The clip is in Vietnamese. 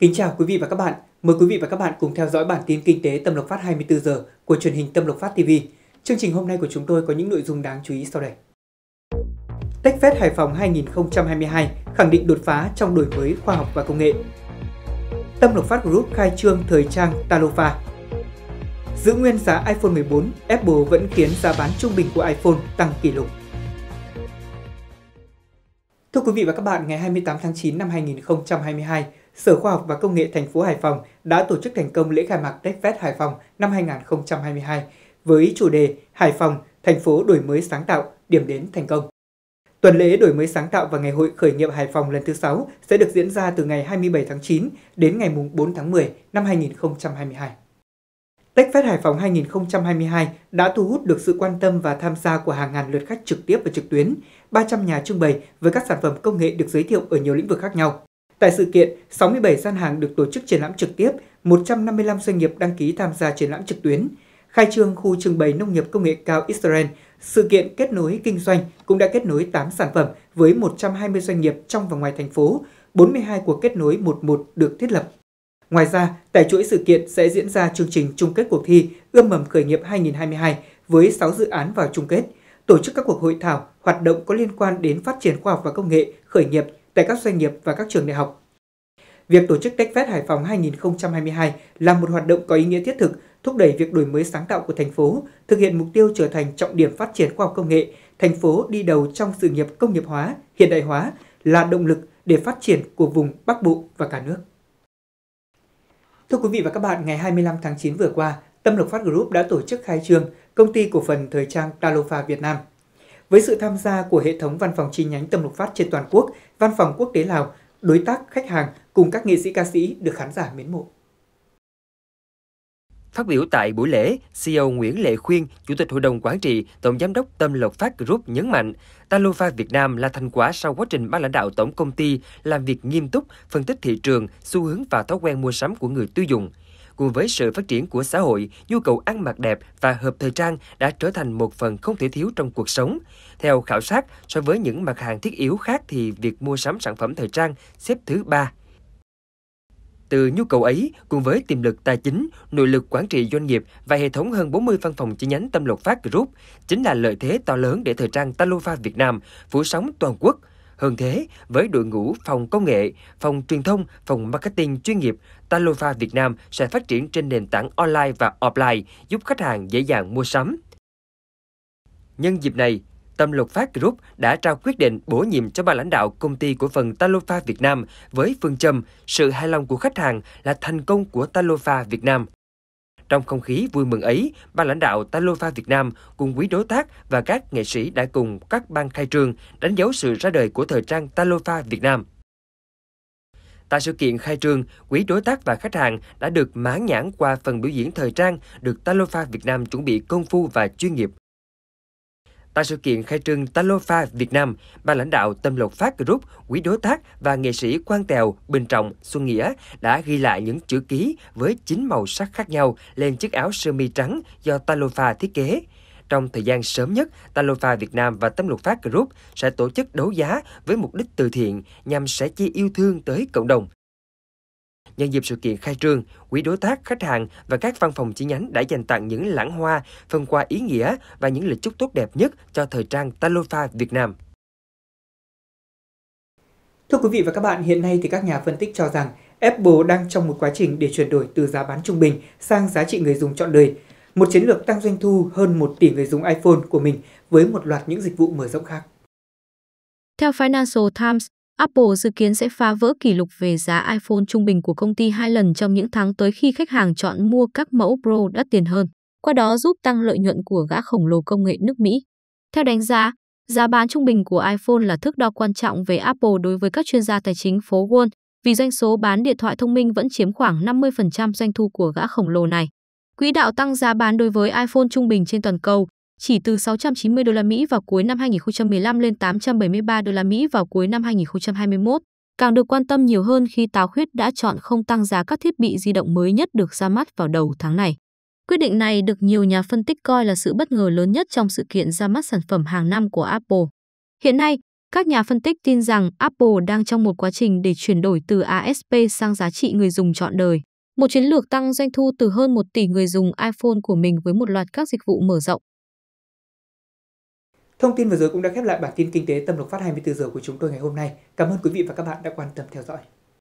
Kính chào quý vị và các bạn. Mời quý vị và các bạn cùng theo dõi bản tin kinh tế Tâm Lộc Phát 24 giờ của truyền hình Tâm Lộc Phát TV. Chương trình hôm nay của chúng tôi có những nội dung đáng chú ý sau đây. TechFest Hải Phòng 2022 khẳng định đột phá trong đổi mới khoa học và công nghệ. Tâm Lộc Phát Group khai trương thời trang Talofa. Giữ nguyên giá iPhone 14, Apple vẫn khiến giá bán trung bình của iPhone tăng kỷ lục. Thưa quý vị và các bạn, ngày 28 tháng 9 năm 2022, Sở Khoa học và Công nghệ thành phố Hải Phòng đã tổ chức thành công lễ khai mạc TechFest Hải Phòng năm 2022 với chủ đề Hải Phòng, thành phố đổi mới sáng tạo, điểm đến thành công. Tuần lễ đổi mới sáng tạo và ngày hội khởi nghiệp Hải Phòng lần thứ 6 sẽ được diễn ra từ ngày 27 tháng 9 đến ngày 4 tháng 10 năm 2022. TechFest Hải Phòng 2022 đã thu hút được sự quan tâm và tham gia của hàng ngàn lượt khách trực tiếp và trực tuyến, 300 nhà trưng bày với các sản phẩm công nghệ được giới thiệu ở nhiều lĩnh vực khác nhau. Tại sự kiện, 67 gian hàng được tổ chức triển lãm trực tiếp, 155 doanh nghiệp đăng ký tham gia triển lãm trực tuyến. Khai trương khu trưng bày nông nghiệp công nghệ cao Israel, sự kiện kết nối kinh doanh cũng đã kết nối 8 sản phẩm với 120 doanh nghiệp trong và ngoài thành phố, 42 cuộc kết nối 11 được thiết lập. Ngoài ra, tại chuỗi sự kiện sẽ diễn ra chương trình chung kết cuộc thi Ươm mầm khởi nghiệp 2022 với 6 dự án vào chung kết, tổ chức các cuộc hội thảo, hoạt động có liên quan đến phát triển khoa học và công nghệ, khởi nghiệp tại các doanh nghiệp và các trường đại học. Việc tổ chức TechFest Hải Phòng 2022 là một hoạt động có ý nghĩa thiết thực, thúc đẩy việc đổi mới sáng tạo của thành phố, thực hiện mục tiêu trở thành trọng điểm phát triển khoa học công nghệ, thành phố đi đầu trong sự nghiệp công nghiệp hóa, hiện đại hóa là động lực để phát triển của vùng Bắc Bộ và cả nước. Thưa quý vị và các bạn, ngày 25 tháng 9 vừa qua, Tâm Lộc Phát Group đã tổ chức khai trương công ty cổ phần thời trang Talofa Việt Nam với sự tham gia của hệ thống văn phòng chi nhánh Tâm Lục Phát trên toàn quốc, văn phòng quốc tế Lào, đối tác, khách hàng cùng các nghệ sĩ ca sĩ được khán giả mến mộ. Phát biểu tại buổi lễ, CEO Nguyễn Lệ Khuyên, Chủ tịch Hội đồng Quản trị, Tổng Giám đốc Tâm Lộc Phát Group nhấn mạnh, Talofa Việt Nam là thành quả sau quá trình ban lãnh đạo tổng công ty làm việc nghiêm túc, phân tích thị trường, xu hướng và thói quen mua sắm của người tiêu dùng cùng với sự phát triển của xã hội, nhu cầu ăn mặc đẹp và hợp thời trang đã trở thành một phần không thể thiếu trong cuộc sống. Theo khảo sát, so với những mặt hàng thiết yếu khác thì việc mua sắm sản phẩm thời trang xếp thứ ba từ nhu cầu ấy, cùng với tiềm lực tài chính, nội lực quản trị doanh nghiệp và hệ thống hơn 40 văn phòng chi nhánh Tâm Lộc Phát Group chính là lợi thế to lớn để thời trang Talofa Việt Nam phủ sóng toàn quốc – hơn thế, với đội ngũ phòng công nghệ, phòng truyền thông, phòng marketing chuyên nghiệp, Talofa Việt Nam sẽ phát triển trên nền tảng online và offline, giúp khách hàng dễ dàng mua sắm. Nhân dịp này, Tâm Lộc Phát Group đã trao quyết định bổ nhiệm cho ba lãnh đạo công ty của phần Talofa Việt Nam với phương châm sự hài lòng của khách hàng là thành công của Talofa Việt Nam. Trong không khí vui mừng ấy, ban lãnh đạo Talofa Việt Nam cùng quý đối tác và các nghệ sĩ đã cùng các ban khai trương đánh dấu sự ra đời của thời trang Talofa Việt Nam. Tại sự kiện khai trương, quý đối tác và khách hàng đã được mãn nhãn qua phần biểu diễn thời trang được Talofa Việt Nam chuẩn bị công phu và chuyên nghiệp. Tại sự kiện khai trương Talofa Việt Nam, ban lãnh đạo Tâm Lộc Phát Group, quý đối tác và nghệ sĩ Quang Tèo, Bình Trọng, Xuân Nghĩa đã ghi lại những chữ ký với chín màu sắc khác nhau lên chiếc áo sơ mi trắng do Talofa thiết kế. Trong thời gian sớm nhất, Talofa Việt Nam và Tâm Lục Phát Group sẽ tổ chức đấu giá với mục đích từ thiện nhằm sẻ chia yêu thương tới cộng đồng. Nhân dịp sự kiện khai trương, quỹ đối tác, khách hàng và các văn phòng chi nhánh đã dành tặng những lãng hoa, phần quà ý nghĩa và những lời chúc tốt đẹp nhất cho thời trang Talofa Việt Nam. Thưa quý vị và các bạn, hiện nay thì các nhà phân tích cho rằng Apple đang trong một quá trình để chuyển đổi từ giá bán trung bình sang giá trị người dùng chọn đời, một chiến lược tăng doanh thu hơn 1 tỷ người dùng iPhone của mình với một loạt những dịch vụ mở rộng khác. Theo Financial Times, Apple dự kiến sẽ phá vỡ kỷ lục về giá iPhone trung bình của công ty hai lần trong những tháng tới khi khách hàng chọn mua các mẫu Pro đắt tiền hơn, qua đó giúp tăng lợi nhuận của gã khổng lồ công nghệ nước Mỹ. Theo đánh giá, giá bán trung bình của iPhone là thước đo quan trọng về Apple đối với các chuyên gia tài chính phố Wall, vì doanh số bán điện thoại thông minh vẫn chiếm khoảng 50% doanh thu của gã khổng lồ này. Quỹ đạo tăng giá bán đối với iPhone trung bình trên toàn cầu chỉ từ 690 đô la Mỹ vào cuối năm 2015 lên 873 đô la Mỹ vào cuối năm 2021, càng được quan tâm nhiều hơn khi táo khuyết đã chọn không tăng giá các thiết bị di động mới nhất được ra mắt vào đầu tháng này. Quyết định này được nhiều nhà phân tích coi là sự bất ngờ lớn nhất trong sự kiện ra mắt sản phẩm hàng năm của Apple. Hiện nay, các nhà phân tích tin rằng Apple đang trong một quá trình để chuyển đổi từ ASP sang giá trị người dùng trọn đời, một chiến lược tăng doanh thu từ hơn 1 tỷ người dùng iPhone của mình với một loạt các dịch vụ mở rộng. Thông tin vừa rồi cũng đã khép lại bản tin kinh tế tâm lục phát 24 giờ của chúng tôi ngày hôm nay. Cảm ơn quý vị và các bạn đã quan tâm theo dõi.